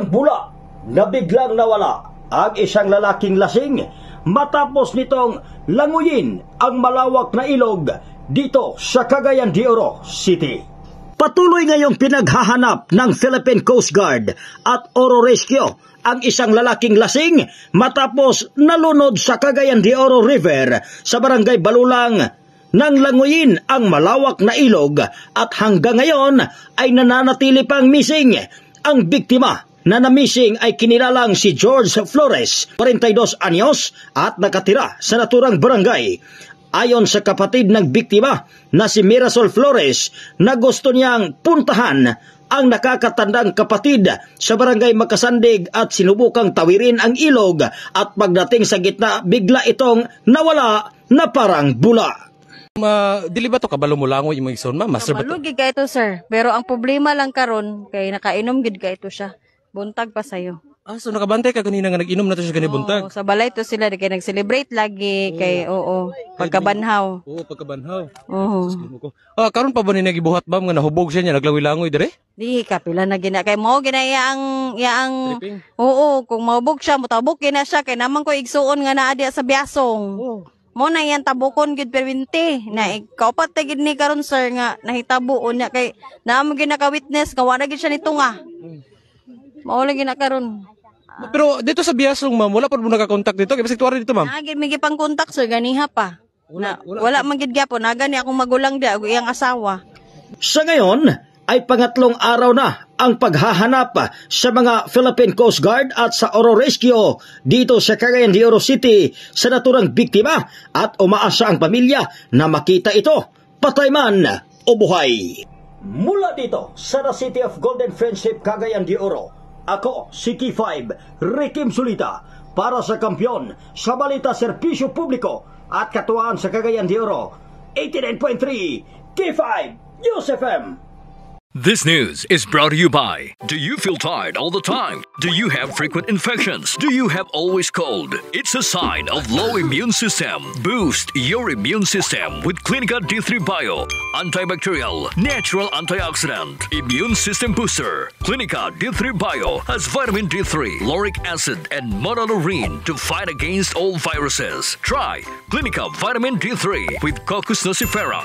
ng bula na biglang nawala ang isang lalaking lasing matapos nitong languyin ang malawak na ilog dito sa Cagayan de Oro City. Patuloy ngayong pinaghahanap ng Philippine Coast Guard at Oro Rescue ang isang lalaking lasing matapos nalunod sa Cagayan de Oro River sa barangay Balulang nang languyin ang malawak na ilog at hanggang ngayon ay nananatili pang missing ang biktima na namising ay kinilalang si George Flores, 42 anyos at nakatira sa naturang barangay. Ayon sa kapatid ng biktima na si Mirasol Flores na gusto niyang puntahan ang nakakatandang kapatid sa barangay Makasandig at sinubukang tawirin ang ilog at pagdating sa gitna bigla itong nawala na parang bula. Ma, uh, dili ba to kabalo mo langoy imong igsoon ma? Master kabalo gid kay ito sir, pero ang problema lang karon kay nakainom gid kayto ito siya. Buntag pa sa'yo. Ah, so nakabantay ka kanina nga nag-inom na to siya buntag? Oo, sa balay to sila kay nag-celebrate lagi kay oo, pagkabanhaw. Oo, pagkabanhaw. Oo. Ah, karon pa ba ni nagibuhat ba nga nahubog siya niya naglangoy dire? Di kapila na gina kay mo, ginaya ang yaang Tripping? Oo, kung mahubog siya mutabok na siya kay naman ko igsuon nga naa diya sa biyasong. Oo. Mo na yan tabukon gid perwinte na ikapat ta gid ni karon sir nga nahitabo niya kay naamo gid naka-witness nga wala gid siya nitunga. Mm. Mao lang gina karon. Ah. Pero dito sa Biasong ma'am, wala pa mo nagka-contact dito. Kaya sektuara dito ma'am. Nagid mi pang contact sir ganiha pa. Wala, wala, wala man gid gyapon. Nagani akong magulang di ako iyang asawa. Sa ngayon ay pangatlong araw na ang paghahanap sa mga Philippine Coast Guard at sa Oro Rescue dito sa Cagayan de Oro City sa naturang biktima at umaasa ang pamilya na makita ito patay man o buhay. Mula dito sa The City of Golden Friendship Cagayan de Oro, ako, si K5, Rikim Sulita, para sa kampiyon sa Balita Serpisyo Publiko at Katuwaan sa Cagayan de Oro, 89.3 K5 News FM. This news is brought to you by Do you feel tired all the time? Do you have frequent infections? Do you have always cold? It's a sign of low immune system. Boost your immune system with Clinica D3 Bio. Antibacterial, natural antioxidant, immune system booster. Clinica D3 Bio has vitamin D3, lauric acid, and monolurine to fight against all viruses. Try Clinica Vitamin D3 with Coccus nocifera.